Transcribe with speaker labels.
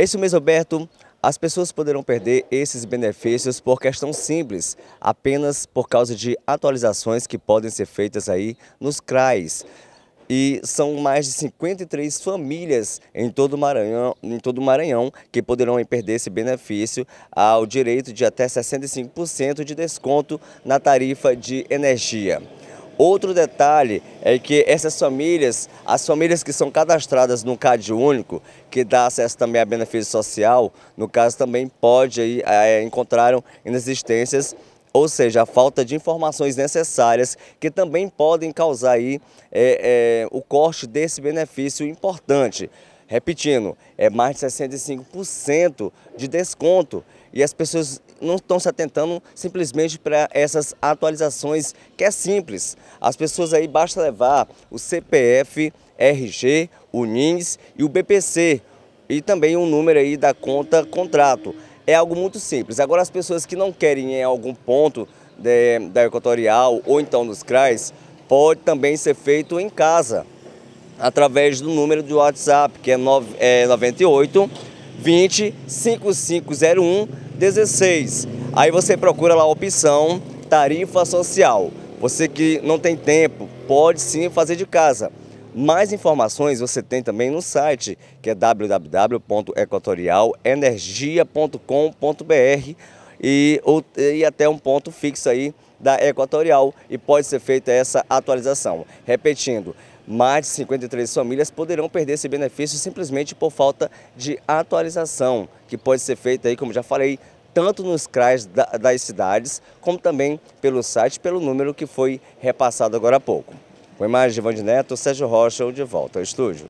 Speaker 1: É isso mesmo, Alberto. As pessoas poderão perder esses benefícios por questão simples, apenas por causa de atualizações que podem ser feitas aí nos CRAs. E são mais de 53 famílias em todo o Maranhão, em todo o Maranhão que poderão perder esse benefício ao direito de até 65% de desconto na tarifa de energia. Outro detalhe é que essas famílias, as famílias que são cadastradas no CAD único, que dá acesso também a benefício social, no caso também pode aí, é, eh, encontraram inexistências ou seja, a falta de informações necessárias que também podem causar aí, é, é, o corte desse benefício importante. Repetindo, é mais de 65% de desconto e as pessoas não estão se atentando simplesmente para essas atualizações que é simples. As pessoas aí basta levar o CPF, RG, o NINS e o BPC e também o um número aí da conta contrato. É algo muito simples. Agora as pessoas que não querem ir em algum ponto de, da Equatorial ou então nos CRAs, pode também ser feito em casa através do número do WhatsApp, que é, 9, é 98 20 5501 16. Aí você procura lá a opção tarifa social. Você que não tem tempo, pode sim fazer de casa. Mais informações você tem também no site, que é www.equatorialenergia.com.br e, e até um ponto fixo aí da Equatorial e pode ser feita essa atualização. Repetindo, mais de 53 famílias poderão perder esse benefício simplesmente por falta de atualização, que pode ser feita aí, como já falei, tanto nos CRAs das cidades, como também pelo site, pelo número que foi repassado agora há pouco. Com a imagem de Vande Neto, Sérgio Rocha, de volta ao estúdio.